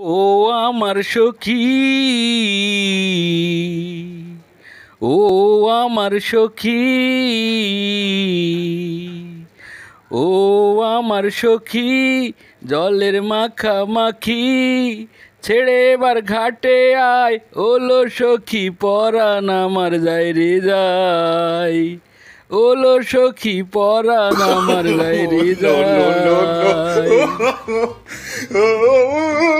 ও আমার সখী ও আমার সখী ও আমার সখী জলের মাখামাখি ছেড়ে এবার ঘাটে আয় ওলো সখী পরাণ আমার যায় রে যায় ওলো সখী পরাণ আমার যায় রে যায়